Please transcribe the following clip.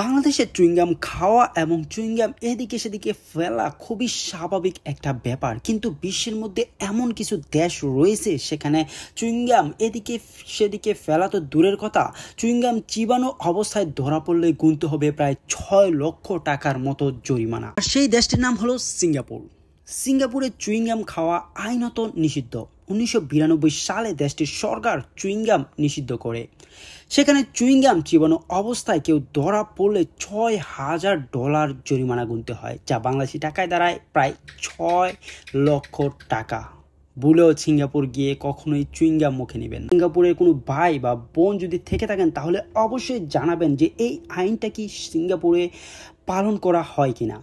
বাংলাদেশে চুইংগাম খাওয়া এবং চুইংগাম এদিকে সেদিকে ফেলা খুবই স্বাভাবিক একটা ব্যাপার কিন্তু বিশ্বের মধ্যে এমন কিছু দেশ রয়েছে সেখানে চুইংগাম এদিকে সেদিকে ফেলা তো দূরের কথা চুইংগাম চিবানো অবস্থায় ধরা পড়লে গুনতে হবে প্রায় ছয় লক্ষ টাকার মতো জরিমানা আর সেই দেশটির নাম হলো সিঙ্গাপুর সিঙ্গাপুরে চুইংগাম খাওয়া আইনত নিষিদ্ধ উনিশশো সালে দেশটির সরকার চুইংগাম নিষিদ্ধ করে সেখানে চুইংগাম চিবানো অবস্থায় কেউ ধরা পড়লে ছয় হাজার ডলার জরিমানা গুনতে হয় যা বাংলাদেশি টাকায় দাঁড়ায় প্রায় ছয় লক্ষ টাকা বলেও সিঙ্গাপুর গিয়ে কখনোই চুইংগাম মুখে নেবেন সিঙ্গাপুরের কোনো ভাই বা বোন যদি থেকে থাকেন তাহলে অবশ্যই জানাবেন যে এই আইনটা কি সিঙ্গাপুরে পালন করা হয় কিনা